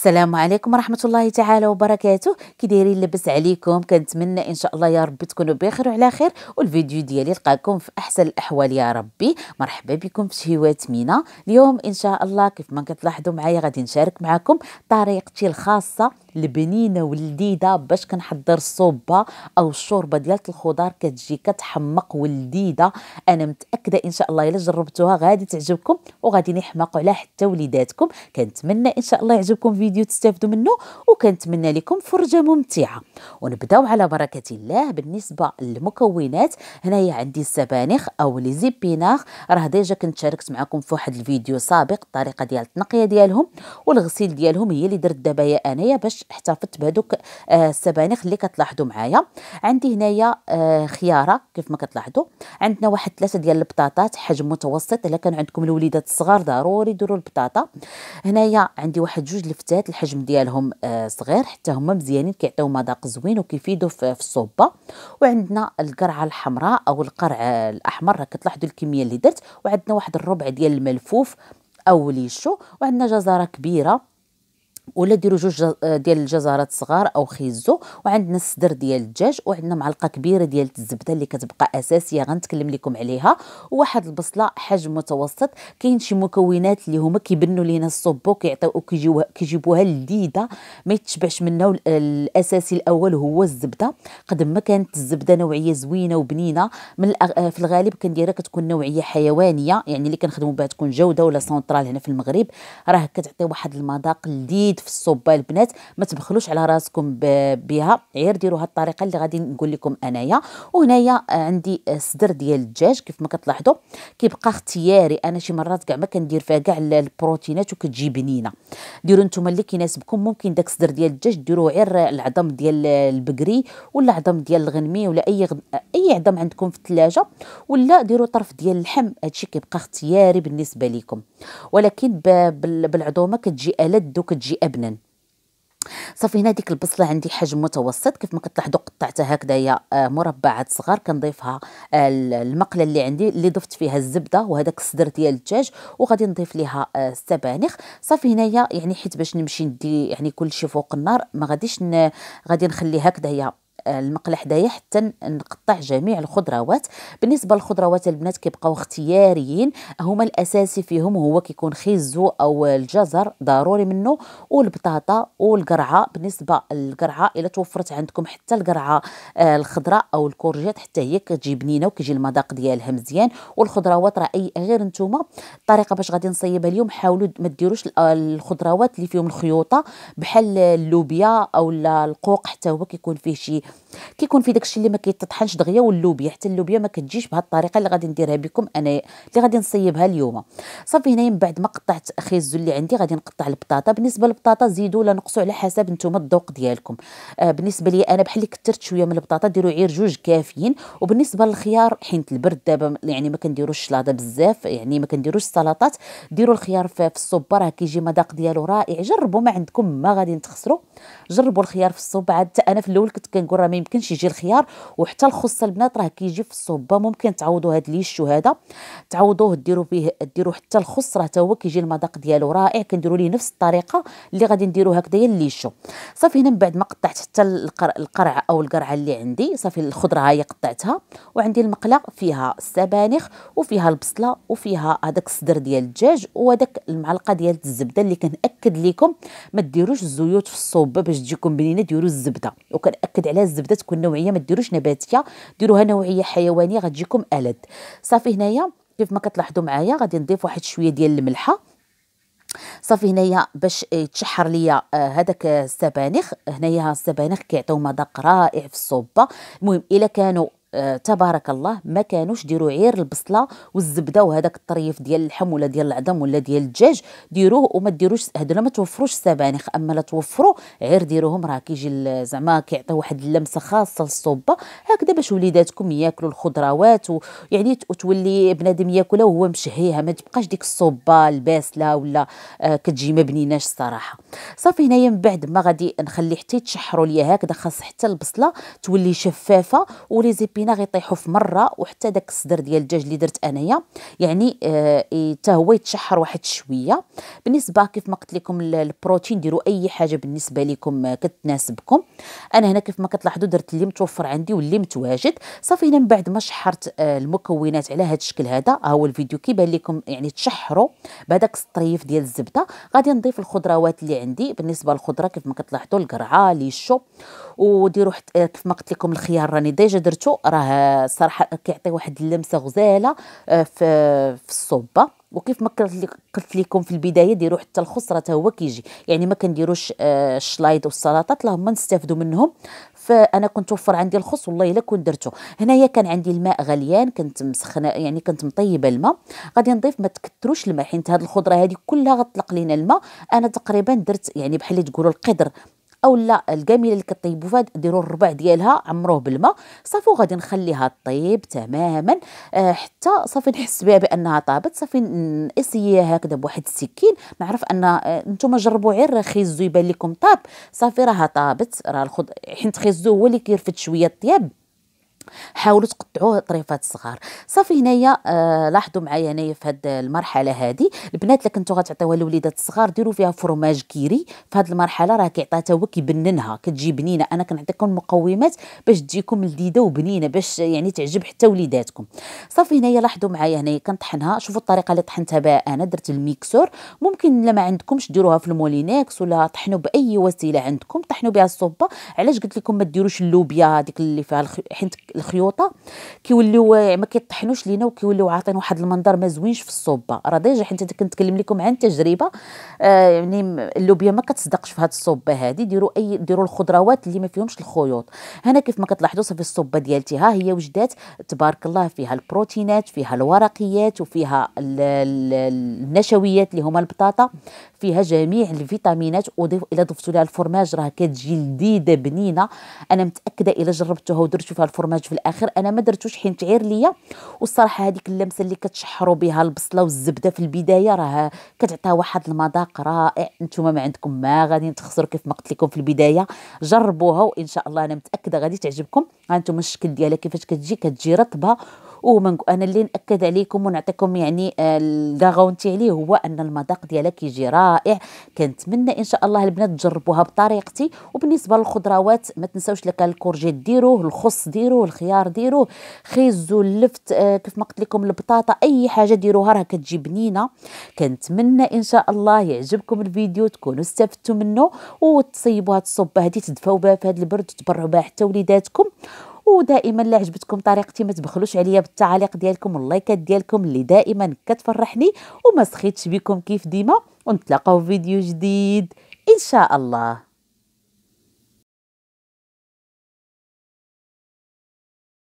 السلام عليكم ورحمه الله تعالى وبركاته كديري لبس عليكم كنتمنى ان شاء الله يا ربي تكونوا بخير وعلى خير والفيديو ديالي لقاكم في احسن الاحوال يا ربي مرحبا بكم في شهوات مينا اليوم ان شاء الله كيف ما كتلاحظوا معايا غادي نشارك معكم طريقتي الخاصه البنينه واللذيذه باش كنحضر الصوبه او الشوربه ديال الخضار كتجي كتحمق ولذيذه انا متاكده ان شاء الله الا جربتوها غادي تعجبكم وغادي نحماقوا عليها حتى وليداتكم كنتمنى ان شاء الله يعجبكم فيديو تستافدوا منه وكنتمنى لكم فرجه ممتعه ونبداو على بركه الله بالنسبه للمكونات هنايا عندي السبانخ او لي راه ديجا كنت شاركت معكم في واحد الفيديو سابق الطريقه ديال التنقيه ديالهم والغسيل ديالهم هي اللي درت دابا انايا باش باش احتفظت بهذوك آه، السبانخ اللي كتلاحظوا معايا عندي هنايا آه، خياره كيف ما كتلاحظوا عندنا واحد ثلاثه ديال البطاطات حجم متوسط الا كان عندكم الوليدات الصغار ضروري ديروا البطاطا هنايا عندي واحد جوج لفتات الحجم ديالهم آه، صغير حتى هما مزيانين كيعطيو مذاق زوين وكيفيدوا في الصوبه وعندنا القرعه الحمراء او القرع الاحمر راه كتلاحظوا الكميه اللي درت وعندنا واحد الربع ديال الملفوف او ليشو وعندنا جزره كبيره ولا ديروا جوج آه، ديال الجزرات صغار او خيزو وعندنا الصدر ديال الدجاج وعندنا معلقه كبيره ديال الزبده اللي كتبقى اساسيه غنتكلم لكم عليها وواحد البصله حجم متوسط كاين شي مكونات اللي هما كيبنوا لينا الصبو كيعطيو كيجيبوها لذيذه ما يتشبعش منها الاساسي الاول هو الزبده قد ما كانت الزبده نوعيه زوينه وبنينه من آه، في الغالب كنديرها كتكون نوعيه حيوانيه يعني اللي كنخدموا بها تكون جوده ولا سونترال هنا في المغرب راه كتعطي واحد المذاق لذيذ في الصوب البنات ما تبخلوش على راسكم بها غير ديروا هاد الطريقه اللي غادي نقول لكم انايا وهنايا آه، عندي آه، صدر ديال الدجاج كيف ما كتلاحظوا كيبقى اختياري انا شي مرات كاع ما كندير فيها كاع البروتينات وكتجي بنينه ديروا نتوما اللي كيناسبكم ممكن داك صدر ديال الدجاج ديروه غير العظم ديال البقري ولا عظم ديال الغنمي ولا اي غد... اي عظم عندكم في الثلاجه ولا ديروا طرف ديال اللحم هادشي كيبقى اختياري بالنسبه لكم ولكن ب... بالعظومه كتجي الد وكتجي لبنان صافي هنا ديك البصله عندي حجم متوسط كيف ما كتلاحظوا قطعتها هكذايا آه، مربعات صغار كنضيفها آه، المقله اللي عندي اللي ضفت فيها الزبده وهذاك الصدر ديال الدجاج وغادي نضيف ليها آه، السبانخ صافي هنايا يعني حيت باش نمشي ندي يعني كل شيء فوق النار ما غاديش غادي نخليها هكذايا المقله حدايا حتى نقطع جميع الخضروات بالنسبه للخضروات البنات كيبقاو اختياريين هما الاساسي فيهم هو كيكون خيزو او الجزر ضروري منه والبطاطا والقرعه بالنسبه للقرعه الا توفرت عندكم حتى القرعه آه، الخضراء او الكورجيت حتى هي كتجي بنينه وكيجي المذاق ديالها مزيان والخضروات راه اي غير نتوما الطريقه باش غادي نصيبها اليوم حاولوا ما ديروش آه، الخضروات اللي فيهم الخيوطه بحال اللوبيا او القوق حتى هو كيكون فيه شي كيكون في داكشي اللي ما كيتطحنش دغيا واللوبيا حتى اللوبيا ما كتجيش بهذه الطريقه اللي غادي نديرها بكم انا اللي غادي نصيبها اليوم صافي هنايا من بعد ما قطعت خيزو اللي عندي غادي نقطع البطاطا بالنسبه للبطاطا زيدوا ولا نقصوا على حسب نتوما الذوق ديالكم آه بالنسبه لي انا بحال اللي كثرت شويه من البطاطا ديروا عير جوج كافيين وبالنسبه للخيار حيت البرد دابا يعني ما كنديروش الشلاضه بزاف يعني ما كنديروش السلطات ديروا الخيار في الصوب راه كيجي مذاق ديالو رائع جربوا ما عندكم ما غادي تخسروا جربوا الخيار في الصوب عاد انا في الاول كنت كنقول راه ما يمكنش يجي الخيار وحتى الخص البنات راه كيجي في الصبه ممكن تعوضوا هاد ليش هذا تعوضوه ديروا فيه ديروا حتى الخص راه حتى هو كيجي المذاق ديالو رائع كنديروا ليه نفس الطريقه اللي غادي نديروا هكذايا الليشو صافي هنا من بعد ما قطعت حتى القرع او القرعه اللي عندي صافي الخضره هي قطعتها وعندي المقله فيها السبانخ وفيها البصله وفيها هذاك الصدر ديال الدجاج وهذاك المعلقه ديال الزبده اللي كنأكد لكم ما ديروش الزيوت في الصوبه باش تجيكم بنينه ديروا الزبده وكنأكد على الزبده تكون نوعيه ما ديروش نباتيه ديروها نوعيه حيوانيه غتجيكم الد صافي هنايا كيف ما كتلاحظوا معايا غادي نضيف واحد شويه ديال الملحه صافي هنايا باش يتشحر ليا آه، هذاك السبانخ هنايا السبانخ كيعطيو مذاق رائع في الصوبه المهم الا كانوا آه تبارك الله ما كانوش ديروا غير البصله والزبده وهذاك الطريف ديال اللحم ولا ديال العظم ولا ديال الدجاج ديروه وما ديروش هذولا ما توفروش السبانخ اما لا توفروا غير ديروهم راه كيجي زعما كيعطي واحد اللمسه خاصه للصوبه هكذا باش وليداتكم ياكلوا الخضروات ويعني تولي بنادم ياكلها وهو مشهيها ما تبقاش ديك الصوبه الباسله ولا آه كتجي ما بنيناش الصراحه صافي هنايا من بعد ما غادي نخلي حتى يتشحروا ليا هكذا خاص حتى البصله تولي شفافه ولي بينا غيطيحوا في مره وحتى داك الصدر ديال الدجاج اللي درت انايا يعني حتى آه، هو يتشحر واحد شويه بالنسبه كيف ما قلت لكم البروتين ديروا اي حاجه بالنسبه لكم آه، كتناسبكم انا هنا كيف ما كتلاحظوا درت اللي متوفر عندي واللي متواجد صافي هنا من بعد ما شحرت آه، المكونات على هذا الشكل هذا ها هو الفيديو كيبان لكم يعني تشحروا بهذاك الطريف ديال الزبده غادي نضيف الخضروات اللي عندي بالنسبه للخضره كيف ما كتلاحظوا القرعه ليشو وديروا حتى كيف ما قلت لكم الخيار راني ديجا درتو راه الصراحه كيعطي واحد اللمسه غزاله آه، في في الصوبه وكيف ما قلت لكم في البدايه ديروا حتى الخص راه هو كيجي يعني ما كنديروش الشلايض آه، والسلطات اللهم نستافدوا منهم فانا كنت وفر عندي الخص والله الا كنت درته هنايا كان عندي الماء غليان كنت مسخنه يعني كنت مطيبه الماء غادي نضيف ما تكثروش الماء حيت هاد الخضره هذه كلها غطلق لينا الماء انا تقريبا درت يعني بحال اللي تقولوا القدر او لا الجميله اللي كطيبوا فيها ديروا الربع ديالها عمروه بالماء صافي وغادي نخليها طيب تماما آه حتى صافي نحس بها بانها طابت صافي نسيها هكذا بواحد السكين نعرف ان آه، نتوما جربوا غير خيزو يبان لكم طاب صافي راها طابت راه الخض حيت خيزو هو اللي كيرفد شويه الطياب حاولوا تقطعوه طريفات صغار صافي هنايا آه لاحظوا معايا هنايا في هذه المرحله هذه البنات اللي كنتو غتعطيوها للوليدات الصغار ديروا فيها فرماج كيري في هذه المرحله راه كيعطيها هو كيبننها كتجي بنينه انا كنعطيكم المقومات باش تجيكم لذيذه وبنينه باش يعني تعجب حتى وليداتكم صافي هنايا لاحظوا معايا هنايا كنطحنها شوفوا الطريقه اللي طحنتها بها انا درت الميكسور ممكن الا ما عندكمش ديروها في المولينكس ولا طحنوا باي وسيله عندكم طحنوا بها الصوبه علاش قلت لكم ما ديروش اللوبيا هذيك اللي فيها الخ... حيت الخ... الخيوطه كيوليو آه، ما كيطحنوش لينا وكيوليو عاطين واحد المنظر ما زوينش في الصوبه راه ديجا حيت كنتكلم لكم عن تجربه آه يعني اللوبيا ما كتصدقش في هاد الصوبه هذه ديروا اي ديروا الخضروات اللي ما فيهمش الخيوط هنا كيف ما كتلاحظوا صافي الصوبه ديالتي ها هي وجدات تبارك الله فيها البروتينات فيها الورقيات وفيها النشويات اللي هما البطاطا فيها جميع الفيتامينات وضيف الا ضفتوا لها الفرماج راه كتجي لذيذه بنينه انا متاكده الا جربتوها ودرتو فيها الفرماج في الاخر انا ما درتوش حين تعير ليا والصراحه هذيك اللمسه اللي كتشحروا بها البصله والزبده في البدايه راه كتعطيها واحد المذاق رائع نتوما ما عندكم ما غادي تخسروا كيف ما قلت لكم في البدايه جربوها وان شاء الله انا متاكده غادي تعجبكم ها نتوما الشكل ديالها كيفاش كتجي كتجي رطبه ومن انا اللي ناكد عليكم ونعطيكم يعني آه، الكاغونتي عليه هو ان المذاق ديالها كيجي رائع كنتمنى ان شاء الله البنات تجربوها بطريقتي وبالنسبه للخضروات ما تنساوش لك الكورجيت ديروه الخص ديروه الخيار ديروه خيزو اللفت آه، كيف ما قلت لكم البطاطا اي حاجه ديروها راه كتجي بنينه كنتمنى ان شاء الله يعجبكم الفيديو تكونوا استفدتوا منه وتصيبوا هاد الصوبه هذه تدفاو بها في هذا البرد تبرعوا بها حتى وليداتكم ودائما لا عجبتكم طريقتي ما تبخلوش عليا بالتعاليق ديالكم واللايكات ديالكم اللي دائما كتفرحني وما سخيتش بكم كيف ديما ونتلاقاو في فيديو جديد ان شاء الله